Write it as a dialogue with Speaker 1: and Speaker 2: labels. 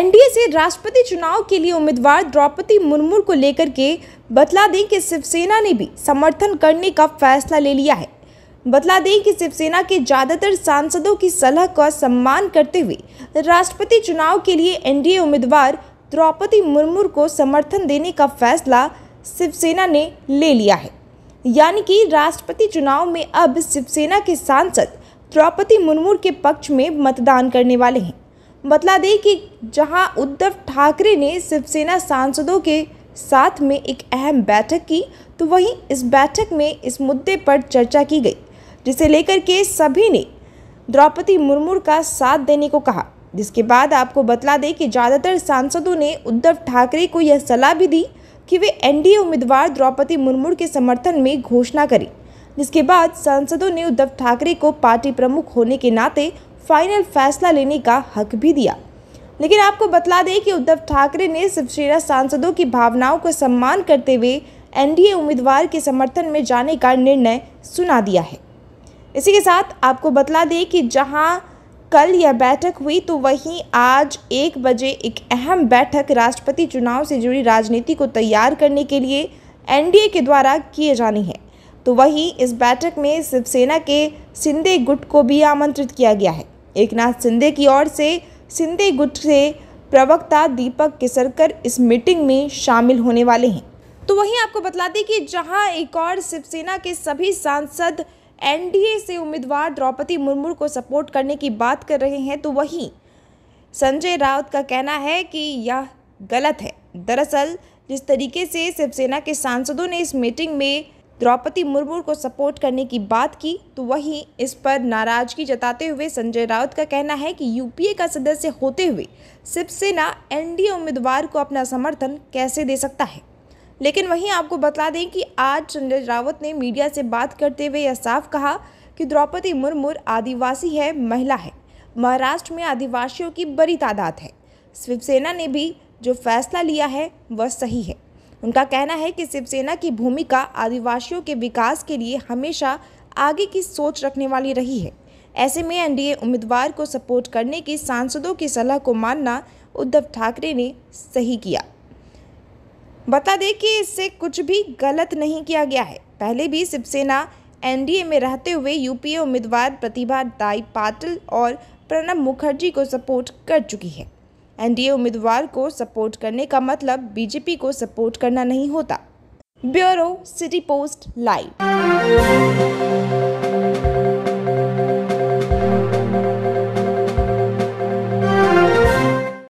Speaker 1: NDA से राष्ट्रपति चुनाव के लिए उम्मीदवार द्रौपदी मुर्मू को लेकर के बतला दें कि शिवसेना ने भी समर्थन करने का फैसला ले लिया है बतला दें कि शिवसेना के ज़्यादातर सांसदों की सलाह का सम्मान करते हुए राष्ट्रपति चुनाव के लिए एनडीए उम्मीदवार द्रौपदी मुर्मू को समर्थन देने का फैसला शिवसेना ने ले लिया है यानी कि राष्ट्रपति चुनाव में अब शिवसेना के सांसद द्रौपदी मुर्मू के पक्ष में मतदान करने वाले हैं बतला दें कि जहां उद्धव ठाकरे ने शिवसेना सांसदों के साथ में एक अहम बैठक की तो वहीं इस बैठक में इस मुद्दे पर चर्चा की गई जिसे लेकर के सभी ने द्रौपदी मुर्मू का साथ देने को कहा जिसके बाद आपको बतला दें कि ज़्यादातर सांसदों ने उद्धव ठाकरे को यह सलाह भी दी कि वे एनडीए उम्मीदवार द्रौपदी मुर्मू के समर्थन में घोषणा करें जिसके बाद सांसदों ने उद्धव ठाकरे को पार्टी प्रमुख होने के नाते फाइनल फैसला लेने का हक भी दिया लेकिन आपको बतला दें कि उद्धव ठाकरे ने शिवसेना सांसदों की भावनाओं का सम्मान करते हुए एनडीए उम्मीदवार के समर्थन में जाने का निर्णय सुना दिया है इसी के साथ आपको बतला दें कि जहां कल यह बैठक हुई तो वहीं आज एक बजे एक अहम बैठक राष्ट्रपति चुनाव से जुड़ी राजनीति को तैयार करने के लिए एनडीए के द्वारा किए जानी है तो वहीं इस बैठक में शिवसेना के सिंधे गुट को भी आमंत्रित किया गया है एक नाथ सिंधे की ओर से सिंधे गुट से प्रवक्ता दीपक केसरकर इस मीटिंग में शामिल होने वाले हैं तो वहीं आपको बता दें कि जहां एक और शिवसेना के सभी सांसद एनडीए से उम्मीदवार द्रौपदी मुर्मू को सपोर्ट करने की बात कर रहे हैं तो वहीं संजय राउत का कहना है कि यह गलत है दरअसल जिस तरीके से शिवसेना के सांसदों ने इस मीटिंग में द्रौपदी मुर्मू को सपोर्ट करने की बात की तो वहीं इस पर नाराजगी जताते हुए संजय राउत का कहना है कि यूपीए का सदस्य होते हुए शिवसेना एनडीए उम्मीदवार को अपना समर्थन कैसे दे सकता है लेकिन वहीं आपको बता दें कि आज संजय रावत ने मीडिया से बात करते हुए यह साफ कहा कि द्रौपदी मुर्मू आदिवासी है महिला है महाराष्ट्र में आदिवासियों की बड़ी तादाद है शिवसेना ने भी जो फैसला लिया है वह सही है उनका कहना है कि शिवसेना की भूमिका आदिवासियों के विकास के लिए हमेशा आगे की सोच रखने वाली रही है ऐसे में एनडीए उम्मीदवार को सपोर्ट करने की सांसदों की सलाह को मानना उद्धव ठाकरे ने सही किया बता दें कि इससे कुछ भी गलत नहीं किया गया है पहले भी शिवसेना एनडीए में रहते हुए यूपीए उम्मीदवार प्रतिभा दाई पाटिल और प्रणब मुखर्जी को सपोर्ट कर चुकी है एनडीए उम्मीदवार को सपोर्ट करने का मतलब बीजेपी को सपोर्ट करना नहीं होता ब्यूरो सिटी पोस्ट लाइव